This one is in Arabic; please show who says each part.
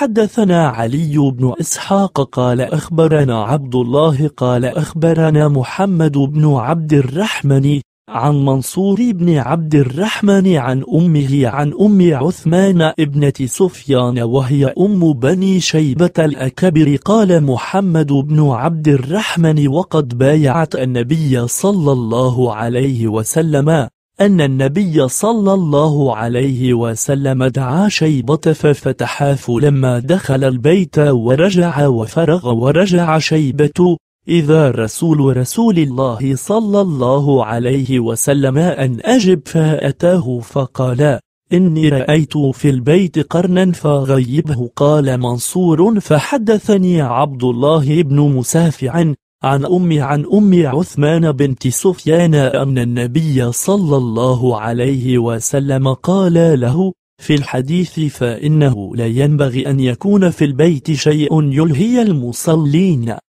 Speaker 1: حدثنا علي بن إسحاق قال أخبرنا عبد الله قال أخبرنا محمد بن عبد الرحمن عن منصور بن عبد الرحمن عن أمه عن أم عثمان ابنة سفيان وهي أم بني شيبة الأكبر قال محمد بن عبد الرحمن وقد بايعت النبي صلى الله عليه وسلم أن النبي صلى الله عليه وسلم دعا شيبة ففتحاه لما دخل البيت ورجع وفرغ ورجع شيبة إذا رسول رسول الله صلى الله عليه وسلم أن أجب فأتاه فقال إني رأيت في البيت قرنا فغيبه قال منصور فحدثني عبد الله بن مسافع عن أم عن أمي عثمان بنت سفيان أن النبي صلى الله عليه وسلم قال له في الحديث فإنه لا ينبغي أن يكون في البيت شيء يلهي المصلين